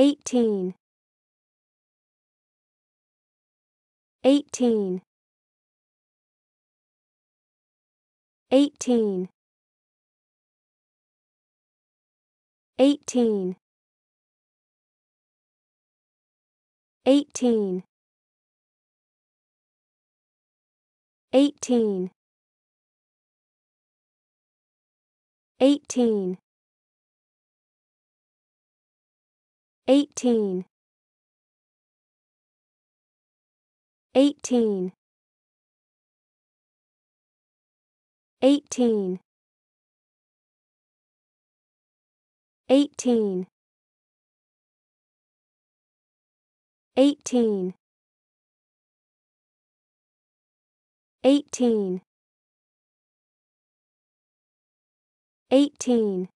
18 18 18 18 18 18 18 Eighteen. Eighteen. Eighteen. Eighteen. Eighteen. Eighteen.